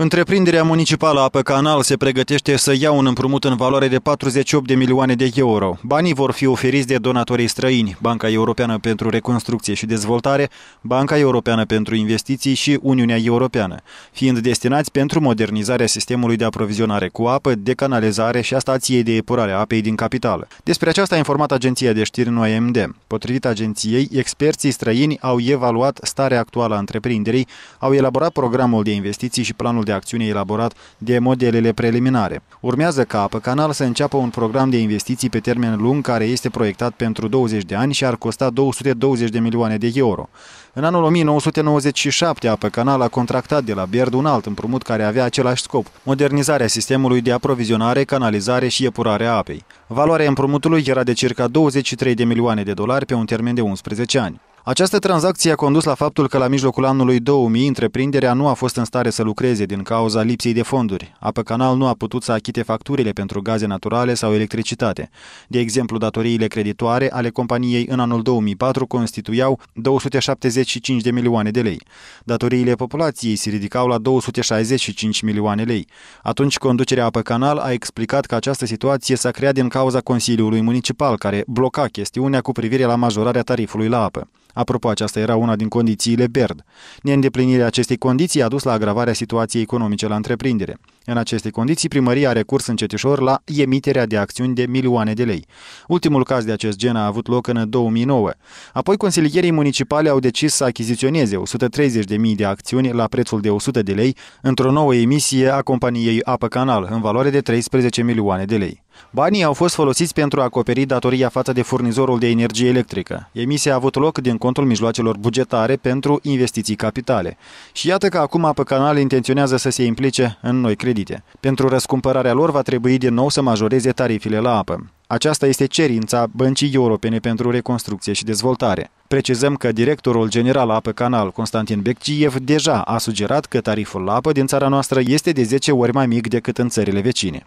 Întreprinderea municipală Apă Canal se pregătește să ia un împrumut în valoare de 48 de milioane de euro. Banii vor fi oferiți de donatorii străini, Banca Europeană pentru Reconstrucție și Dezvoltare, Banca Europeană pentru Investiții și Uniunea Europeană, fiind destinați pentru modernizarea sistemului de aprovizionare cu apă, de canalizare și a stației de epurare a apei din capitală. Despre aceasta a informat agenția de știri NoAMD. Potrivit agenției, experții străini au evaluat starea actuală a întreprinderii, au elaborat programul de investiții și planul de acțiune elaborat de modelele preliminare. Urmează ca pe canal să înceapă un program de investiții pe termen lung care este proiectat pentru 20 de ani și ar costa 220 de milioane de euro. În anul 1997, Apă Canal a contractat de la Berd un alt împrumut care avea același scop, modernizarea sistemului de aprovizionare, canalizare și epurare a apei. Valoarea împrumutului era de circa 23 de milioane de dolari pe un termen de 11 ani. Această tranzacție a condus la faptul că la mijlocul anului 2000 întreprinderea nu a fost în stare să lucreze din cauza lipsei de fonduri. Apă Canal nu a putut să achite facturile pentru gaze naturale sau electricitate. De exemplu, datoriile creditoare ale companiei în anul 2004 constituiau 275 de milioane de lei. Datoriile populației se ridicau la 265 milioane lei. Atunci, conducerea Apă Canal a explicat că această situație s-a creat din cauza Consiliului Municipal, care bloca chestiunea cu privire la majorarea tarifului la apă. Apropo, aceasta era una din condițiile BERD. Neîndeplinirea acestei condiții a dus la agravarea situației economice la întreprindere. În aceste condiții, primăria a recurs încetișor la emiterea de acțiuni de milioane de lei. Ultimul caz de acest gen a avut loc în 2009. Apoi, consilierii municipale au decis să achiziționeze 130.000 de acțiuni la prețul de 100 de lei într-o nouă emisie a companiei Apă Canal, în valoare de 13 milioane de lei. Banii au fost folosiți pentru a acoperi datoria față de furnizorul de energie electrică. Emisia a avut loc din contul mijloacelor bugetare pentru investiții capitale. Și iată că acum pe canal intenționează să se implice în noi credite. Pentru răscumpărarea lor va trebui din nou să majoreze tarifele la apă. Aceasta este cerința Băncii Europene pentru Reconstrucție și Dezvoltare. Precizăm că directorul general apă canal, Constantin Becciev, deja a sugerat că tariful la apă din țara noastră este de 10 ori mai mic decât în țările vecine.